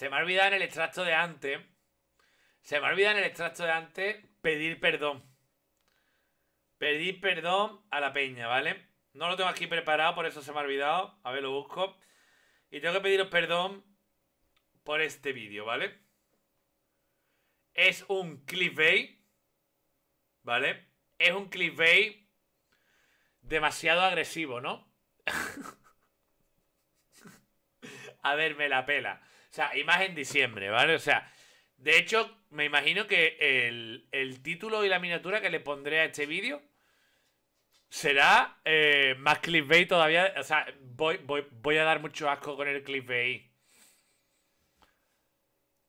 Se me ha olvidado en el extracto de antes. Se me ha olvidado en el extracto de antes pedir perdón. Pedir perdón a la peña, ¿vale? No lo tengo aquí preparado, por eso se me ha olvidado. A ver, lo busco. Y tengo que pediros perdón por este vídeo, ¿vale? Es un clickbait, ¿vale? Es un clickbait demasiado agresivo, ¿no? a ver, me la pela. O sea, y más en diciembre, ¿vale? O sea, de hecho, me imagino que el, título y la miniatura que le pondré a este vídeo será eh, más clickbait todavía. O sea, voy, voy, voy a dar mucho asco con el clickbait.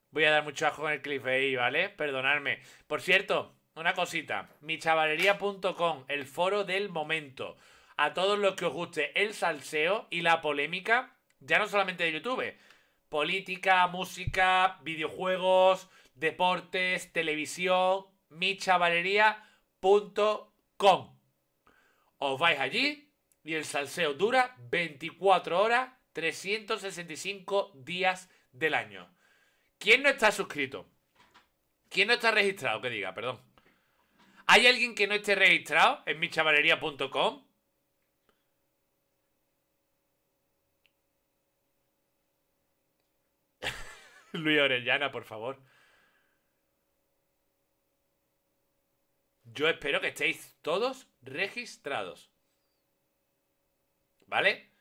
Voy a dar mucho asco con el clickbait, ¿vale? Perdonadme. Por cierto, una cosita. Michavalería.com, el foro del momento. A todos los que os guste el salseo y la polémica, ya no solamente de YouTube, política, música, videojuegos, deportes, televisión, Michavalería.com Os vais allí y el salseo dura 24 horas, 365 días del año. ¿Quién no está suscrito? ¿Quién no está registrado? Que diga, perdón. ¿Hay alguien que no esté registrado en Michavalería.com? Luis Orellana, por favor. Yo espero que estéis todos registrados. ¿Vale?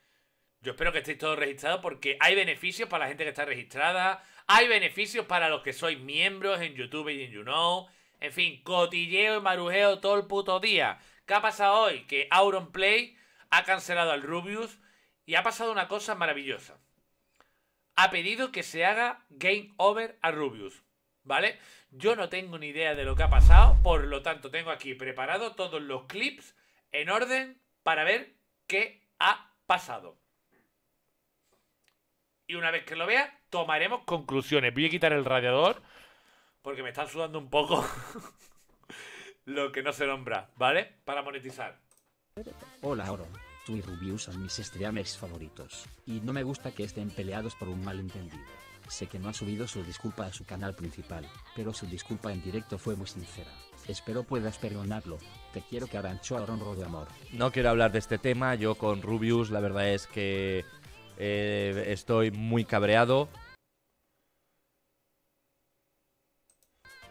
Yo espero que estéis todos registrados porque hay beneficios para la gente que está registrada. Hay beneficios para los que sois miembros en YouTube y en You know. En fin, cotilleo y marujeo todo el puto día. ¿Qué ha pasado hoy? Que Auron Play ha cancelado al Rubius y ha pasado una cosa maravillosa ha pedido que se haga game over a Rubius. ¿Vale? Yo no tengo ni idea de lo que ha pasado, por lo tanto tengo aquí preparado todos los clips en orden para ver qué ha pasado. Y una vez que lo vea, tomaremos conclusiones. Voy a quitar el radiador porque me están sudando un poco lo que no se nombra, ¿vale? Para monetizar. Hola, Oro. Tú y Rubius son mis streamers favoritos, y no me gusta que estén peleados por un malentendido. Sé que no ha subido su disculpa a su canal principal, pero su disculpa en directo fue muy sincera. Espero puedas perdonarlo. Te quiero que Arancho al honro de amor. No quiero hablar de este tema, yo con Rubius la verdad es que eh, estoy muy cabreado.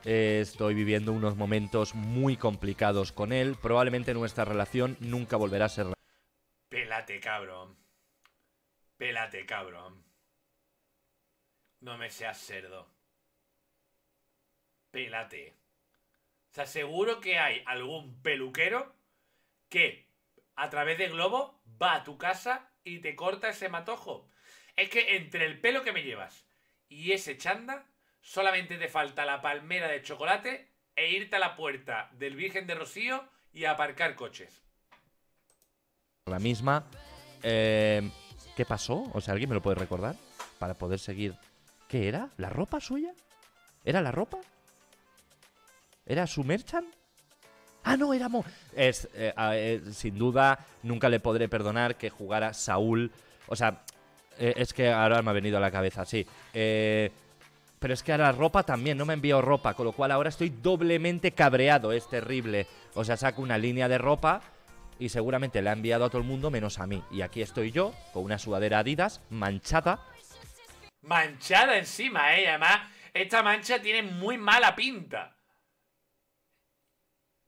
estoy viviendo unos momentos muy complicados con él. Probablemente nuestra relación nunca volverá a ser Pelate, cabrón. Pelate, cabrón. No me seas cerdo. Pelate. Te aseguro que hay algún peluquero que a través de globo va a tu casa y te corta ese matojo. Es que entre el pelo que me llevas y ese chanda, solamente te falta la palmera de chocolate e irte a la puerta del Virgen de Rocío y aparcar coches la misma. Em, ¿Qué pasó? O sea, ¿alguien me lo puede recordar? Para poder seguir. ¿Qué era? ¿La ropa suya? ¿Era la ropa? ¿Era su merchan? Ah, no, era Mo. Es, eh, ah, eh, sin duda, nunca le podré perdonar que jugara Saúl. O sea, eh, es que ahora me ha venido a la cabeza, sí. pero es que ahora ropa también, no me envió ropa, con lo cual ahora estoy doblemente cabreado, es terrible. O sea, saco una línea de ropa y seguramente la ha enviado a todo el mundo menos a mí. Y aquí estoy yo con una sudadera Adidas manchada. Manchada encima, ¿eh? Además, esta mancha tiene muy mala pinta.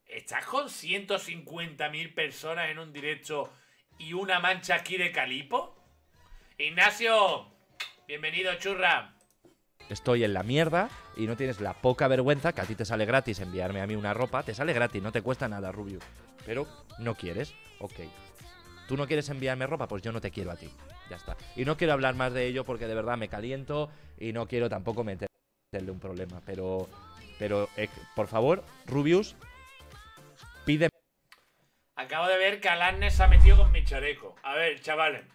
Estás con 150.000 personas en un directo y una mancha aquí de calipo. Ignacio, bienvenido, churra estoy en la mierda y no tienes la poca vergüenza que a ti te sale gratis enviarme a mí una ropa, te sale gratis, no te cuesta nada, Rubius. Pero no quieres, ok. Tú no quieres enviarme ropa, pues yo no te quiero a ti. Ya está. Y no quiero hablar más de ello porque de verdad me caliento y no quiero tampoco meterle un problema. Pero, pero eh, por favor, Rubius, pide. Acabo de ver que Alarnes se ha metido con mi chaleco. A ver, chavales.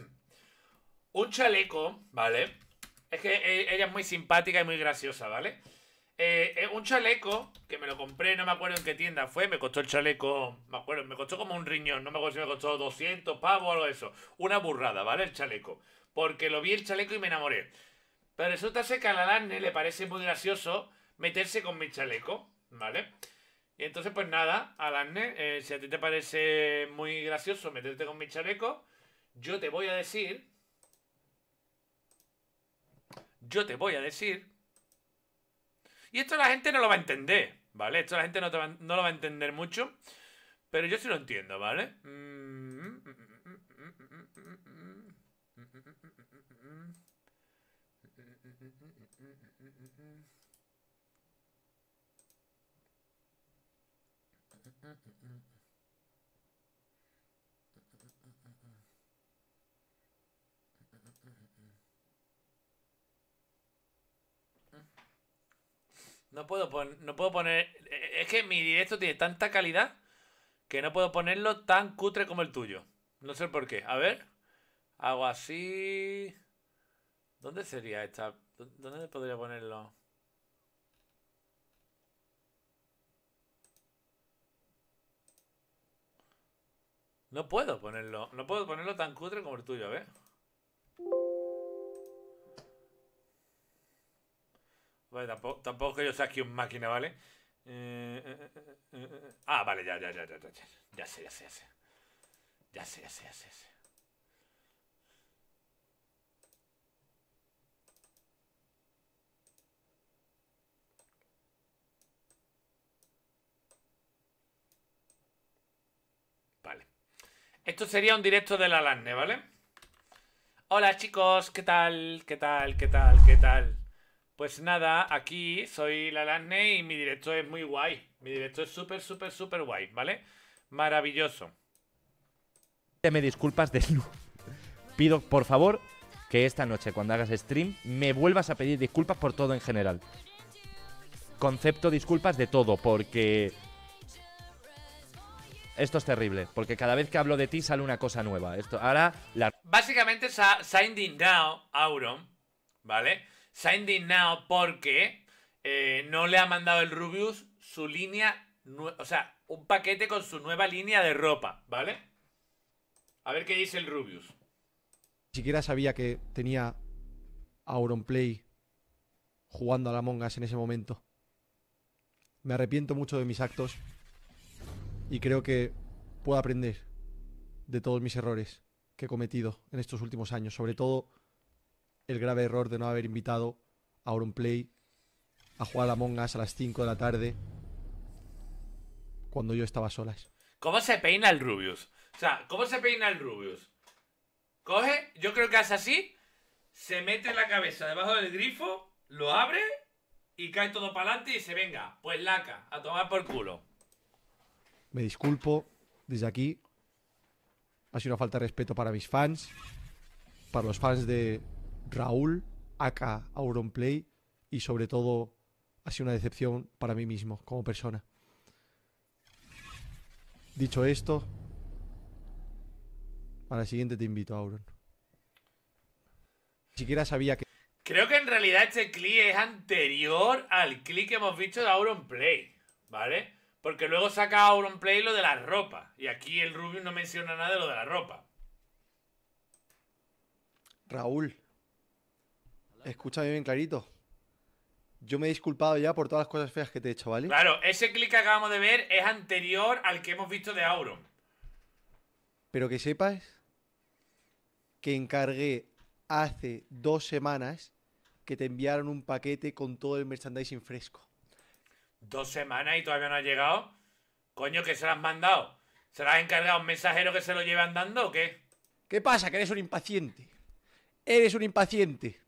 un chaleco, ¿vale? Es que eh, ella es muy simpática y muy graciosa, ¿vale? Eh, eh, un chaleco que me lo compré, no me acuerdo en qué tienda fue, me costó el chaleco, me acuerdo, me costó como un riñón, no me acuerdo si me costó 200 pavos o algo de eso. Una burrada, ¿vale? El chaleco. Porque lo vi el chaleco y me enamoré. Pero resulta ser que a la le parece muy gracioso meterse con mi chaleco, ¿vale? Y entonces, pues nada, Alanne, si a ti te parece muy gracioso meterte con mi chaleco, yo te voy a decir yo te voy a decir... Y esto la gente no lo va a entender, ¿vale? Esto la gente no, no lo va a entender mucho, pero yo sí lo entiendo, vale No puedo, poner, no e-, puedo poner. Es que mi directo tiene tanta calidad que no puedo ponerlo tan cutre como el tuyo. No sé por qué. A ver. Hago así. ¿Dónde sería esta? ¿Dónde podría ponerlo? No puedo ponerlo. No puedo ponerlo tan cutre como el tuyo, a ver. Vale, tampoco, que yo sea aquí un máquina, ¿vale? Eh, eh, eh, ah, vale, ya, ya, ya, ya, ya, ya. Ya sé, ya sé, ya sé. Ya sé, ya sé, ya sé. Ya sé. Vale. Esto sería un directo de la lanne ¿vale? Hola chicos, ¿qué tal? ¿Qué tal? ¿Qué tal? ¿Qué tal? Pues nada, aquí soy la y mi directo es muy guay. Mi directo es súper, súper, súper guay, ¿vale? Maravilloso. Me disculpas de Pido, por favor, que esta noche, cuando hagas stream, me vuelvas a pedir disculpas por todo en general. Concepto disculpas de todo, porque... Esto es terrible, porque cada vez que hablo de ti sale una cosa nueva. Esto, ahora la... Básicamente Sinding Now, Auron, ¿vale? se ha indignado porque eh, no le ha mandado el Rubius su línea, o sea, un paquete con su nueva línea de ropa, ¿vale? A ver qué dice el Rubius. Ni siquiera sabía que tenía Auronplay jugando a la Mongas en ese momento. Me arrepiento mucho de mis actos y creo que puedo aprender de todos mis errores que he cometido en estos últimos años, sobre todo el grave error de no haber invitado a Auronplay a jugar a Among Us a las 5 de la tarde cuando yo estaba sola. solas. ¿Cómo se peina el Rubius? O sea, ¿cómo se peina el Rubius? Coge, yo creo que hace así, se mete la cabeza debajo del grifo, lo abre y cae todo para adelante y se venga, pues laca, a tomar por culo. Me disculpo desde aquí. Ha sido una falta de respeto para mis fans, para los fans de Raúl, auron Auronplay y sobre todo ha sido una decepción para mí mismo como persona. Dicho esto, para la siguiente te invito, Auron. Ni siquiera sabía que... Creo que en realidad este clic es anterior al clic que hemos visto de Auron Play, ¿vale? Porque luego saca Auron Play lo de la ropa. Y aquí el Rubius no menciona nada de lo de la ropa. Raúl, Escúchame bien clarito. Yo me he disculpado ya por todas las cosas feas que te he hecho, ¿vale? Claro, ese clic que acabamos de ver es anterior al que hemos visto de Auron. Pero que sepas que encargué hace dos semanas que te enviaron un paquete con todo el merchandising fresco. ¿Dos semanas y todavía no ha llegado? Coño, ¿qué se lo has mandado? ¿Se lo has encargado un mensajero que se lo llevan andando o qué? ¿Qué pasa? Que eres un impaciente. Eres un impaciente.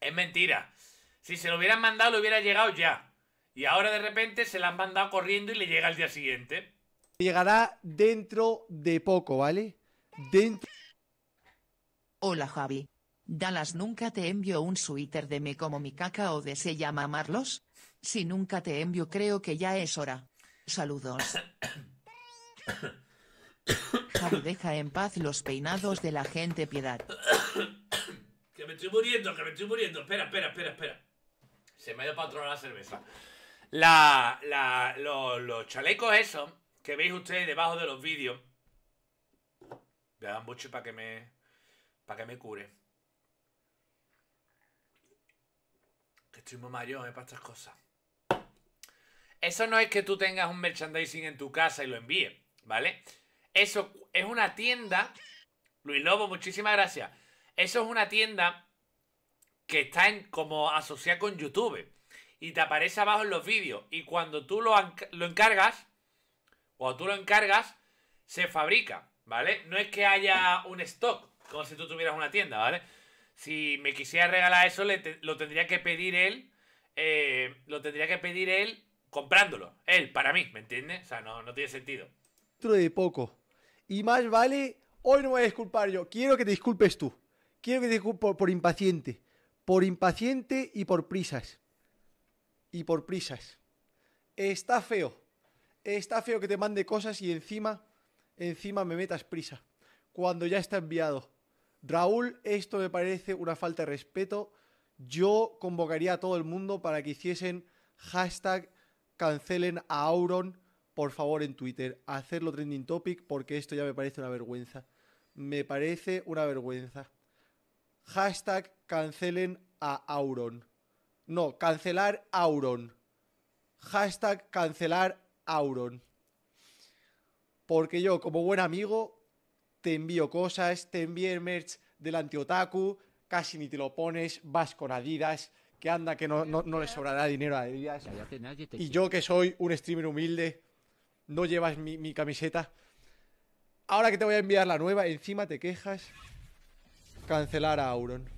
Es mentira. Si se lo hubieran mandado, le hubiera llegado ya. Y ahora de repente se la han mandado corriendo y le llega al día siguiente. Llegará dentro de poco, ¿vale? Dentro. Hola, Javi. Dallas nunca te envió un suíter de me como mi caca o de se llama Marlos. Si nunca te envío, creo que ya es hora. Saludos. Javi, deja en paz los peinados de la gente piedad. me estoy muriendo, que me estoy muriendo. Espera, espera, espera, espera. Se me ha ido para otro la cerveza. La, la, los, chalecos esos que veis ustedes debajo de los vídeos. Me dan mucho para que me. para que me cure. Que estoy muy mayor, ¿eh? Para estas cosas. Eso no es que tú tengas un merchandising en tu casa y lo envíes, ¿vale? Eso es una tienda. Luis Lobo, muchísimas gracias. Eso es una tienda que está en, como asociada con YouTube. Y te aparece abajo en los vídeos. Y cuando tú lo, lo encargas, cuando tú lo encargas, se fabrica, ¿vale? No es que haya un stock, como si tú tuvieras una tienda, ¿vale? Si me quisiera regalar eso, lo tendría que pedir él. Eh, lo tendría que pedir él comprándolo. Él, para mí, ¿me entiendes? O sea, no, no tiene sentido. Dentro de poco. Y más vale, hoy no me voy a disculpar yo. Quiero que te disculpes tú. Quiero que te por, por impaciente. Por impaciente y por prisas. Y por prisas. Está feo. Está feo que te mande cosas y encima, encima me metas prisa. Cuando ya está enviado. Raúl, esto me parece una falta de respeto. Yo convocaría a todo el mundo para que hiciesen hashtag cancelen a Auron, por favor, en Twitter. Hacerlo trending topic porque esto ya me parece una vergüenza. Me parece una vergüenza. Hashtag cancelen a Auron. No, cancelar Auron. Hashtag cancelar Auron. Porque yo, como buen amigo, te envío cosas, te envío merch del antiotaku, casi ni te lo pones, vas con Adidas, que anda que no, le sobrará dinero a Adidas. Y yo que soy un streamer humilde, no llevas mi camiseta. Ahora que te voy a enviar la nueva, encima te quejas. Cancelar a Auron.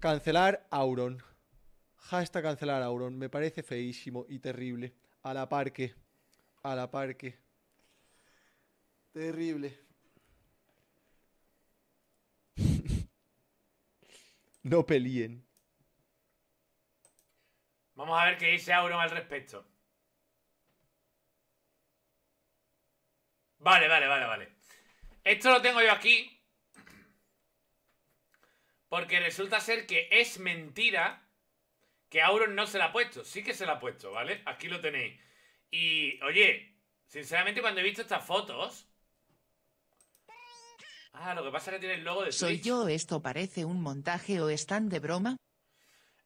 Cancelar Auron. Hasta cancelar Auron. Me parece feísimo y terrible. A la parque. A la parque. Terrible. no peleen. Vamos a ver qué dice Auron al respecto. Vale, vale, vale, vale. Esto lo tengo yo aquí porque resulta ser que es mentira que Auron no se la ha puesto. Sí que se la ha puesto, ¿vale? Aquí lo tenéis. Y, oye, sinceramente cuando he visto estas fotos... Ah, lo que pasa es que tiene el logo de ¿Soy yo? ¿Esto parece un montaje o están de broma?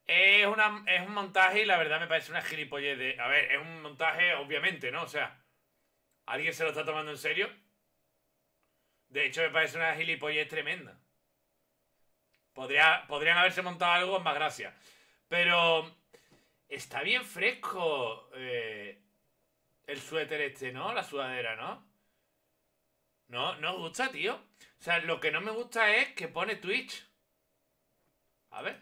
Es, es un montaje y la verdad me parece una gilipollez de... A ver, es un montaje, obviamente, ¿no? O sea, ¿alguien se lo está tomando en serio? De hecho, me parece una gilipollez tremenda podrían haberse montado algo en más gracia. Pero está bien fresco eh, el suéter este, ¿no? La sudadera, ¿no? No, no gusta, tío. O sea, lo que no me gusta es que pone Twitch. A ver.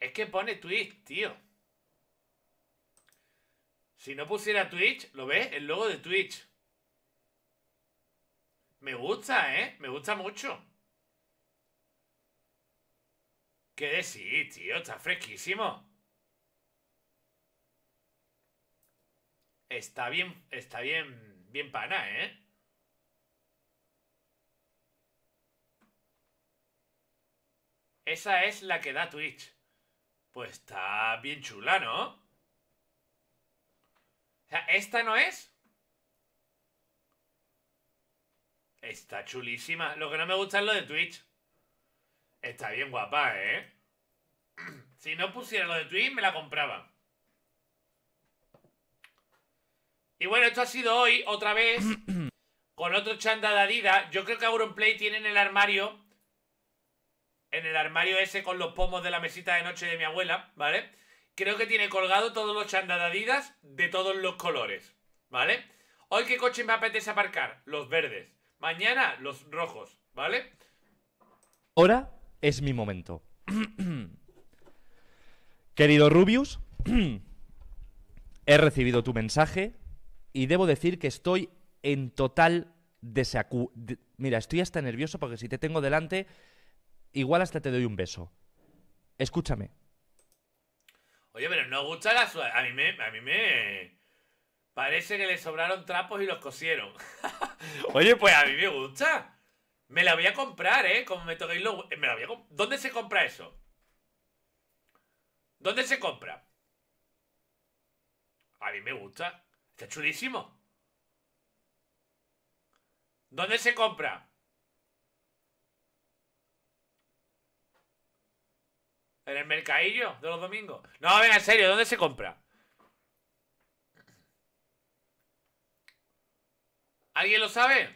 Es que pone Twitch, tío. Si no pusiera Twitch, ¿lo ves? El logo de Twitch. Me gusta, ¿eh? Me gusta mucho. ¿Qué decir, tío? Está fresquísimo. Está bien, está bien, bien pana, ¿eh? Esa es la que da Twitch. Pues está bien chula, ¿no? O sea, ¿esta no es? Está chulísima. Lo que no me gusta es lo de Twitch. Está bien guapa, ¿eh? Si no pusiera lo de Twitch, me la compraba. Y bueno, esto ha sido hoy, otra vez, con otro chanda Yo creo que Auronplay tiene en el armario, en el armario ese con los pomos de la mesita de noche de mi abuela, ¿vale? Creo que tiene colgado todos los chandadadidas de todos los colores, ¿vale? Hoy, ¿qué coche me apetece aparcar? Los verdes. Mañana los rojos, ¿vale? Ahora es mi momento. Querido Rubius, he recibido tu mensaje y debo decir que estoy en total desacu... Mira, estoy hasta nervioso porque si te tengo delante, igual hasta te doy un beso. Escúchame. Oye, pero no gusta la A mí me... Parece que le sobraron trapos y los cosieron. Oye, pues a mí me gusta. Me la voy a comprar, ¿eh? Como me toquéis los... ¿Dónde se compra eso? ¿Dónde se compra? A mí me gusta. Está chulísimo. ¿Dónde se compra? ¿En el mercadillo de los domingos? No, venga, en serio, ¿dónde se compra? ¿Alguien lo sabe?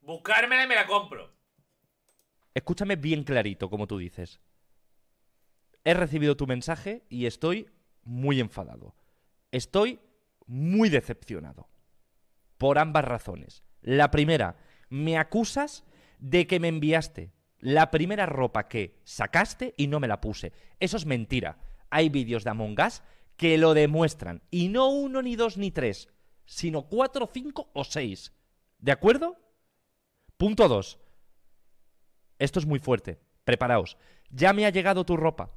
Buscármela y me la compro. Escúchame bien clarito, como tú dices. He recibido tu mensaje y estoy muy enfadado. Estoy muy decepcionado. Por ambas razones. La primera, me acusas de que me enviaste la primera ropa que sacaste y no me la puse. Eso es mentira. Hay vídeos de Among Us que lo demuestran. Y no uno, ni dos, ni tres, sino cuatro, cinco o seis. ¿De acuerdo? Punto dos. Esto es muy fuerte. Preparaos. Ya me ha llegado tu ropa.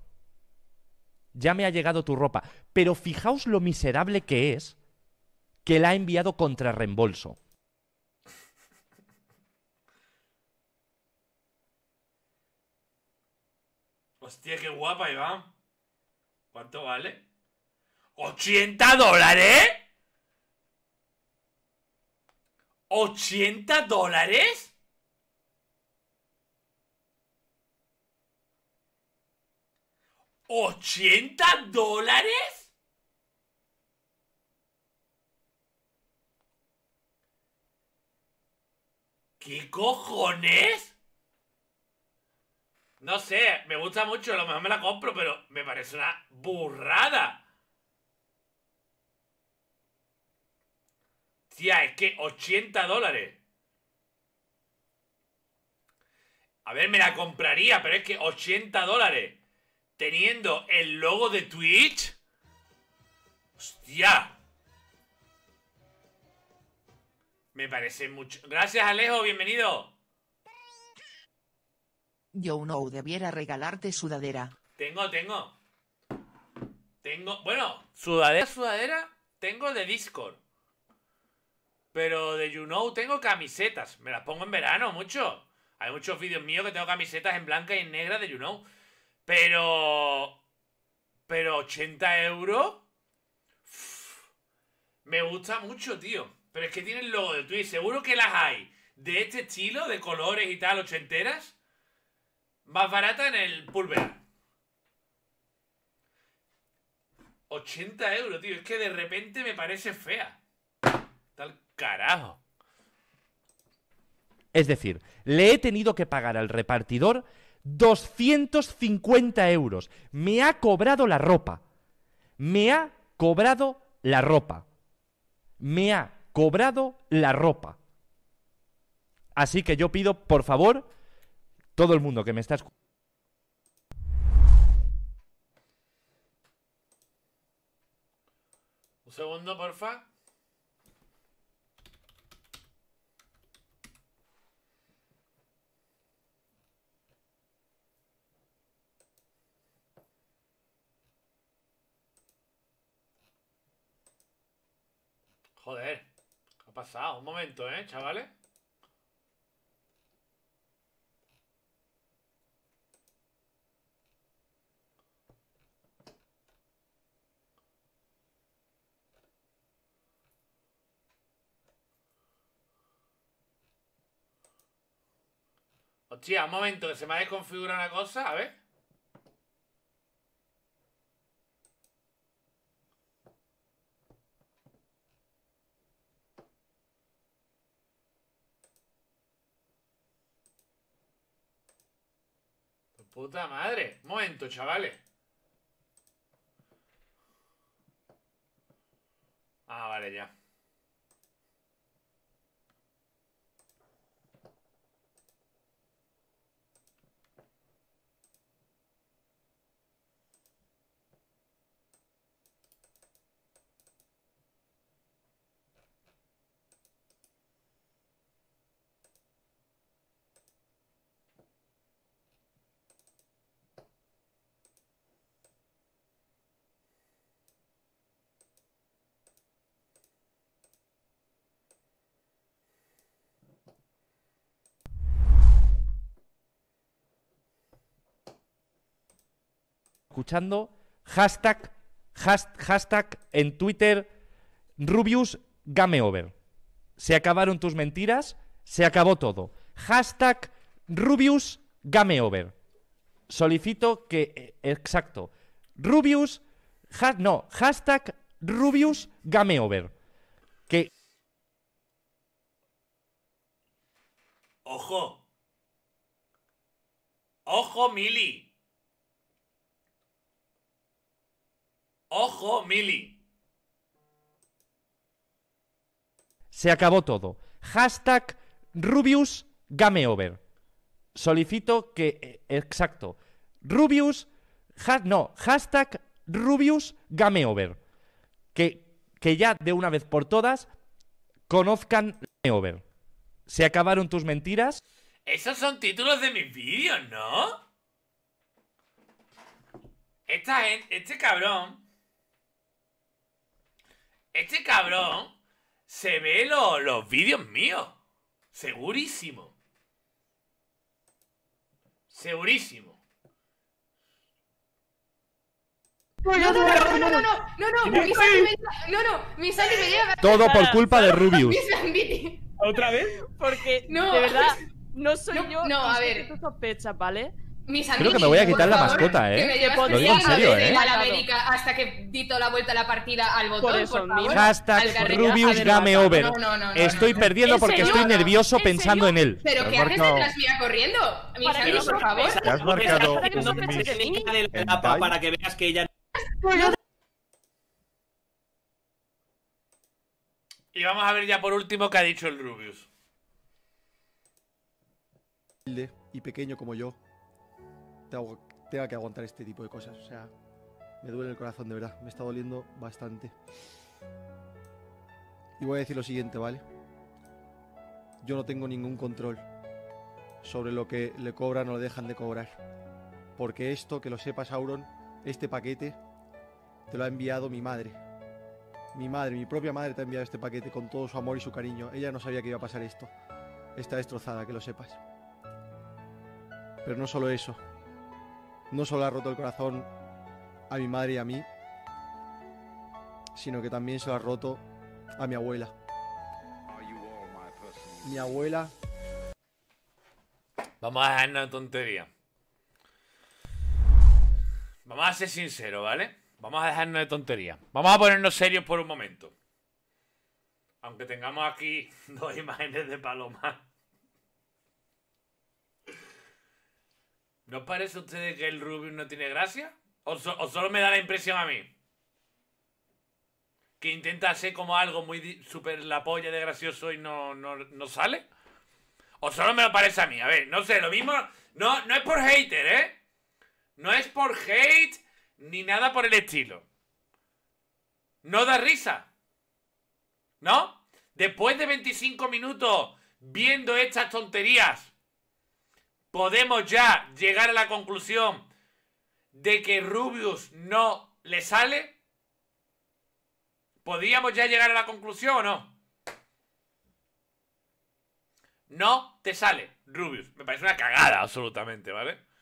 Ya me ha llegado tu ropa. Pero fijaos lo miserable que es que la ha enviado contra reembolso. Hostia, qué guapa, Iván. ¿Cuánto vale? ¿80 dólares? ¿80 dólares? ¿80 dólares? ¿Qué cojones? No sé, me gusta mucho, a lo mejor me la compro, pero me parece una burrada. Hostia, es que 80 dólares. A ver, me la compraría, pero es que 80 dólares. Teniendo el logo de Twitch. Hostia. Me parece mucho. Gracias, Alejo, bienvenido. Yo no debiera regalarte sudadera. Tengo, tengo. Tengo. Bueno, sudadera, sudadera. Tengo de Discord. Pero de You Know tengo camisetas. Me las pongo en verano mucho. Hay muchos vídeos míos que tengo camisetas en blanca y en negra de You Know. Pero... Pero 80 euros... me gusta mucho, tío. Pero es que tiene el logo de Twitch. Seguro que las hay. De este estilo, de colores y tal, ochenteras. Más barata en el Pulver. 80 euros, tío. Es que de repente me parece fea. Tal carajo. Es decir, le he tenido que pagar al repartidor 250 euros. Me ha cobrado la ropa. Me ha cobrado la ropa. Me ha cobrado la ropa. Así que yo pido, por favor, todo el mundo que me está escuchando. Un segundo, porfa. Joder. ha pasado? Un momento, ¿eh, chavales? Hostia, un momento, que se me ha desconfigurado una cosa, a ver. puta madre. momento, chavales. Ah, vale, ya. escuchando. Hashtag, hashtag, en Twitter, Rubius Game Over. Se acabaron tus mentiras, se acabó todo. Hashtag Rubius Game Over. Solicito que. Eh, exacto. Rubius. no, hashtag Rubius Game Over. Que. ¡Ojo! ¡Ojo, Mili! Ojo, Mili. Se acabó todo. Hashtag Rubius Game Over. Solicito que. Eh, exacto. Rubius. no, hashtag Rubius Game Over. Que, que ya de una vez por todas conozcan Game Over. Se acabaron tus mentiras. Esos son títulos de mis vídeos, ¿no? este cabrón este cabrón se ve los vídeos míos. Segurísimo. Segurísimo. No, no, no, no, no, no, no, no, no, no, Todo por culpa de Rubius. ¿Otra vez? Porque, no, de verdad, no soy yo. No, a ver. sospechas, ¿vale? Creo que me voy a quitar la mascota, ¿eh? Lo digo en serio, ¿eh? hasta que di toda la vuelta a la partida al botón, por, Hasta favor. Hashtag Rubius Game Over. No, no, estoy perdiendo porque estoy nervioso pensando en él. ¿Pero qué haces detrás mía corriendo? Mis amigos, por favor. has marcado un para que veas que Y vamos a ver ya por último qué ha dicho el Rubius. Y pequeño como yo tengo, tenga que aguantar este tipo de cosas. O sea, me duele el corazón, de verdad. Me está doliendo bastante. Y voy a decir lo siguiente, ¿vale? Yo no tengo ningún control sobre lo que le cobran o le dejan de cobrar. Porque esto, que lo sepas, Auron, este paquete te lo ha enviado mi madre. Mi madre, mi propia madre te ha enviado este paquete con todo su amor y su cariño. Ella no sabía que iba a pasar esto. Está destrozada, que lo sepas. Pero no solo eso, no solo ha roto el corazón a mi madre y a mí, sino que también se lo ha roto a mi abuela. Oh, mi abuela. Vamos a dejarnos tontería. Vamos a ser sinceros, ¿vale? Vamos a dejarnos de tontería. Vamos a ponernos serios por un momento. Aunque tengamos aquí dos imágenes de paloma. ¿No parece a ustedes que el Rubius no tiene gracia? ¿O, solo me da la impresión a mí? Que intenta hacer como algo muy super la polla de gracioso y no, sale. O solo me lo parece a mí. A ver, no sé, lo mismo. No, no es por hater, ¿eh? No es por hate ni nada por el estilo. No da risa. ¿No? Después de 25 minutos viendo estas tonterías podemos ya llegar a la conclusión de que Rubius no le sale? ¿Podríamos ya llegar a la conclusión o no? No te sale, Rubius. Me parece una cagada absolutamente, ¿vale?